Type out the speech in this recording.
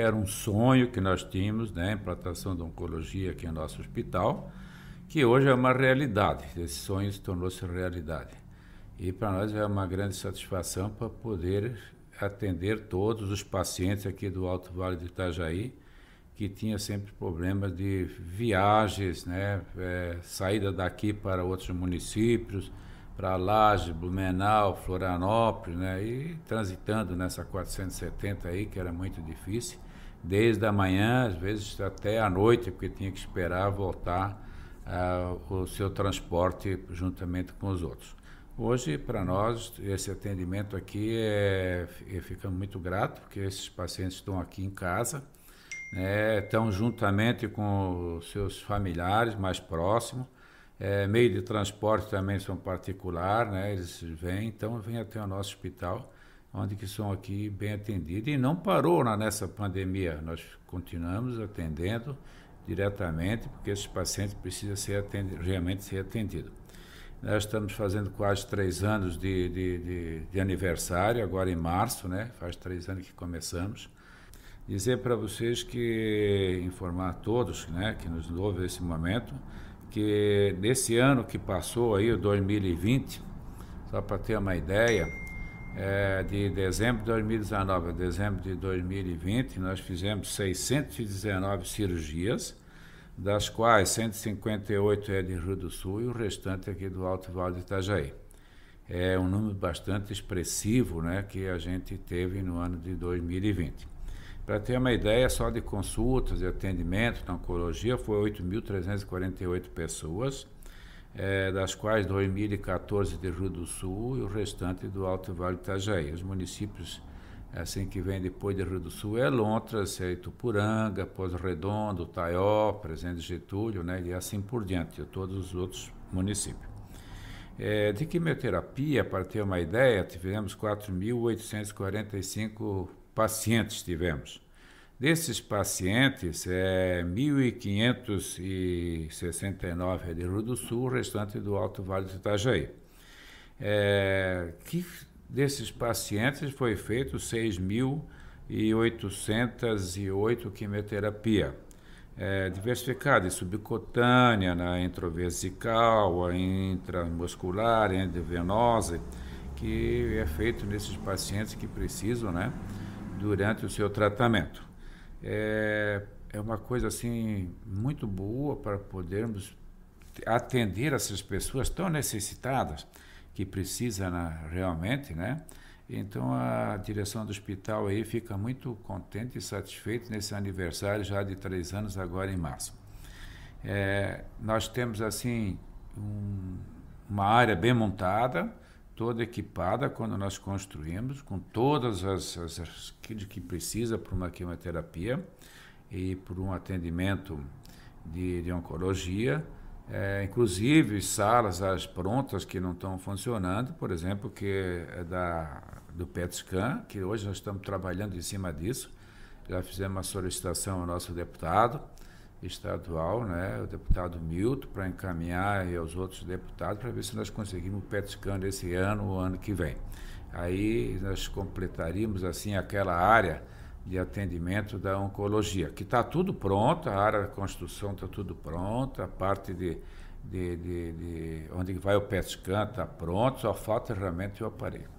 Era um sonho que nós tínhamos, né, a implantação da oncologia aqui no nosso hospital, que hoje é uma realidade. Esse sonho se tornou-se realidade. E para nós é uma grande satisfação para poder atender todos os pacientes aqui do Alto Vale do Itajaí, que tinha sempre problemas de viagens, né, é, saída daqui para outros municípios, para Laje, Blumenau, Florianópolis, né? E transitando nessa 470 aí, que era muito difícil, desde a manhã, às vezes até a noite, porque tinha que esperar voltar uh, o seu transporte juntamente com os outros. Hoje, para nós, esse atendimento aqui é, ficamos muito grato, porque esses pacientes estão aqui em casa, né, estão juntamente com os seus familiares mais próximos, é, meio de transporte também são particular, né? Eles vêm, então vêm até o nosso hospital, onde que são aqui bem atendidos. E não parou na, nessa pandemia, nós continuamos atendendo diretamente, porque esses pacientes precisam ser atendido, realmente ser atendido. Nós estamos fazendo quase três anos de, de, de, de aniversário, agora em março, né? Faz três anos que começamos dizer para vocês que informar a todos né, que nos ouvem esse momento que nesse ano que passou aí, o 2020, só para ter uma ideia, é, de dezembro de 2019 a dezembro de 2020, nós fizemos 619 cirurgias, das quais 158 é de Rio do Sul e o restante é aqui do Alto Vale de Itajaí. É um número bastante expressivo né, que a gente teve no ano de 2020. Para ter uma ideia, só de consultas e atendimento na oncologia foi 8.348 pessoas, é, das quais 2.014 de Rio do Sul e o restante do Alto Vale Itajaí. Os municípios assim que vem depois de Rio do Sul é Lontras, é Itupuranga, Pós Redondo, Taió, Presidente Getúlio, né, e assim por diante, todos os outros municípios. É, de quimioterapia, para ter uma ideia, tivemos 4.845 pacientes tivemos. Desses pacientes, é, eh, 1.569 é de Rio do Sul, o restante do Alto Vale do Itajaí. É, que desses pacientes foi feito 6.808 quimioterapia. É, diversificada, subcutânea, na intravesical, intramuscular, endovenosa, que é feito nesses pacientes que precisam, né? durante o seu tratamento. É, é uma coisa assim muito boa para podermos atender essas pessoas tão necessitadas que precisa na, né, realmente, né? Então a direção do hospital aí fica muito contente e satisfeita nesse aniversário já de três anos agora em março. É, nós temos assim um, uma área bem montada, toda equipada quando nós construímos, com todas as, as, as que precisa para uma quimioterapia e por um atendimento de, de oncologia, é, inclusive salas as prontas que não estão funcionando, por exemplo, que é da do PET scan, que hoje nós estamos trabalhando em cima disso. Já fizemos uma solicitação ao nosso deputado estadual, né, o deputado Milton, para encaminhar e aos outros deputados para ver se nós conseguimos o PET scan esse ano ou ano que vem. Aí nós completaríamos assim aquela área de atendimento da oncologia, que está tudo pronto, a área da construção está tudo pronta, a parte de, de, de, de onde vai o PET scan está pronto, só falta realmente o aparelho.